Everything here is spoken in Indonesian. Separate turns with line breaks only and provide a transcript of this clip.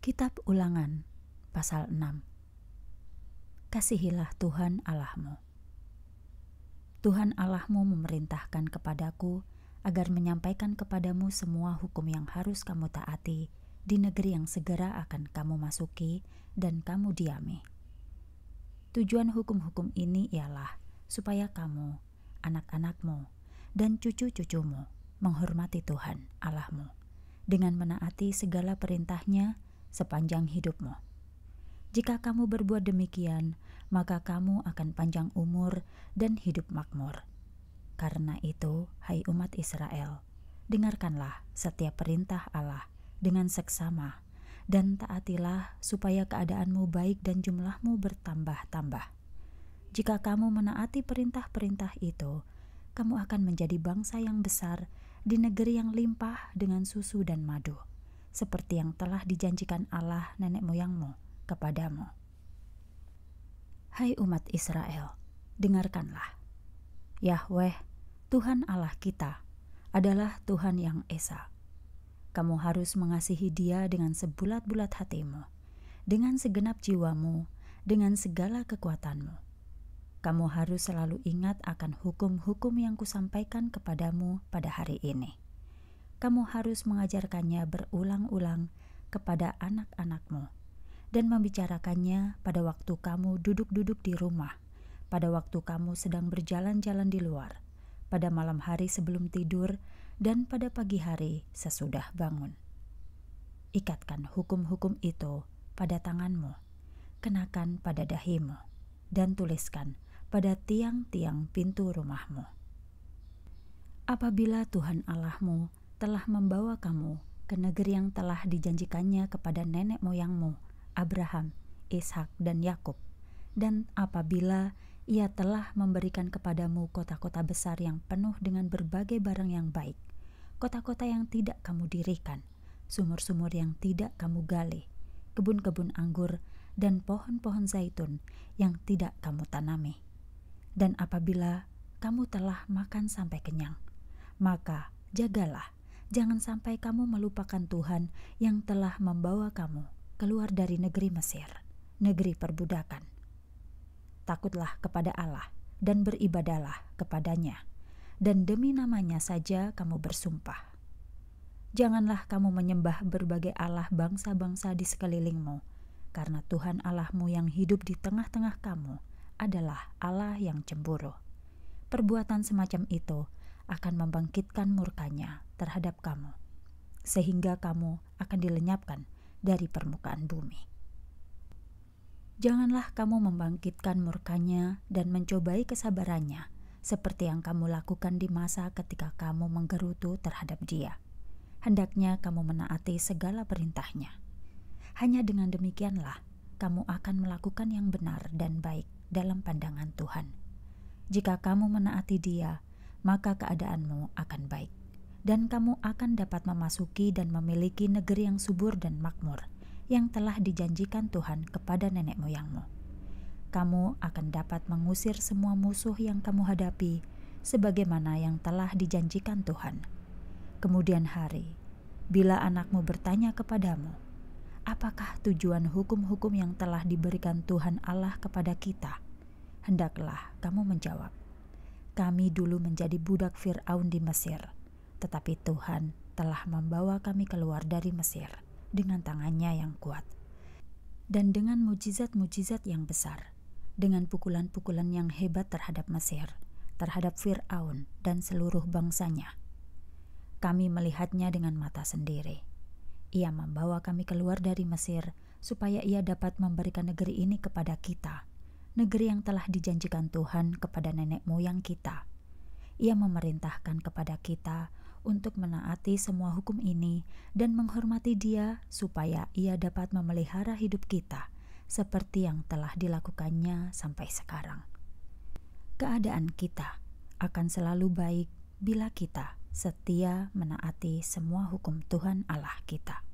Kitab Ulangan pasal 6 Kasihilah Tuhan Allahmu Tuhan Allahmu memerintahkan kepadaku agar menyampaikan kepadamu semua hukum yang harus kamu taati di negeri yang segera akan kamu masuki dan kamu diami. Tujuan hukum-hukum ini ialah supaya kamu, anak-anakmu, dan cucu-cucumu menghormati Tuhan Allahmu dengan menaati segala perintahnya nya sepanjang hidupmu. Jika kamu berbuat demikian, maka kamu akan panjang umur dan hidup makmur. Karena itu, hai umat Israel, dengarkanlah setiap perintah Allah dengan seksama dan taatilah supaya keadaanmu baik dan jumlahmu bertambah-tambah. Jika kamu menaati perintah-perintah itu, kamu akan menjadi bangsa yang besar di negeri yang limpah dengan susu dan madu seperti yang telah dijanjikan Allah nenek moyangmu kepadamu. Hai umat Israel, dengarkanlah. Yahweh, Tuhan Allah kita, adalah Tuhan yang Esa. Kamu harus mengasihi dia dengan sebulat-bulat hatimu, dengan segenap jiwamu, dengan segala kekuatanmu. Kamu harus selalu ingat akan hukum-hukum yang kusampaikan kepadamu pada hari ini kamu harus mengajarkannya berulang-ulang kepada anak-anakmu dan membicarakannya pada waktu kamu duduk-duduk di rumah, pada waktu kamu sedang berjalan-jalan di luar, pada malam hari sebelum tidur, dan pada pagi hari sesudah bangun. Ikatkan hukum-hukum itu pada tanganmu, kenakan pada dahimu, dan tuliskan pada tiang-tiang pintu rumahmu. Apabila Tuhan Allahmu telah membawa kamu ke negeri yang telah dijanjikannya kepada nenek moyangmu, Abraham, Ishak, dan Yakub. Dan apabila ia telah memberikan kepadamu kota-kota besar yang penuh dengan berbagai barang yang baik, kota-kota yang tidak kamu dirikan, sumur-sumur yang tidak kamu gali, kebun-kebun anggur, dan pohon-pohon zaitun yang tidak kamu tanami. Dan apabila kamu telah makan sampai kenyang, maka jagalah jangan sampai kamu melupakan Tuhan yang telah membawa kamu keluar dari negeri Mesir, negeri perbudakan. Takutlah kepada Allah dan beribadalah kepadanya, dan demi namanya saja kamu bersumpah. Janganlah kamu menyembah berbagai Allah bangsa-bangsa di sekelilingmu, karena Tuhan Allahmu yang hidup di tengah-tengah kamu adalah Allah yang cemburu. Perbuatan semacam itu akan membangkitkan murkanya terhadap kamu, sehingga kamu akan dilenyapkan dari permukaan bumi. Janganlah kamu membangkitkan murkanya dan mencobai kesabarannya, seperti yang kamu lakukan di masa ketika kamu menggerutu terhadap Dia. Hendaknya kamu menaati segala perintahnya. Hanya dengan demikianlah kamu akan melakukan yang benar dan baik dalam pandangan Tuhan. Jika kamu menaati Dia maka keadaanmu akan baik, dan kamu akan dapat memasuki dan memiliki negeri yang subur dan makmur yang telah dijanjikan Tuhan kepada nenek moyangmu. Kamu akan dapat mengusir semua musuh yang kamu hadapi, sebagaimana yang telah dijanjikan Tuhan. Kemudian hari, bila anakmu bertanya kepadamu, "Apakah tujuan hukum-hukum yang telah diberikan Tuhan Allah kepada kita?" hendaklah kamu menjawab, kami dulu menjadi budak Firaun di Mesir, tetapi Tuhan telah membawa kami keluar dari Mesir dengan tangannya yang kuat dan dengan mujizat-mujizat yang besar, dengan pukulan-pukulan yang hebat terhadap Mesir, terhadap Firaun dan seluruh bangsanya. Kami melihatnya dengan mata sendiri. Ia membawa kami keluar dari Mesir supaya ia dapat memberikan negeri ini kepada kita negeri yang telah dijanjikan Tuhan kepada nenek moyang kita. Ia memerintahkan kepada kita untuk menaati semua hukum ini dan menghormati Dia, supaya Ia dapat memelihara hidup kita seperti yang telah dilakukannya sampai sekarang. Keadaan kita akan selalu baik bila kita setia menaati semua hukum Tuhan Allah kita.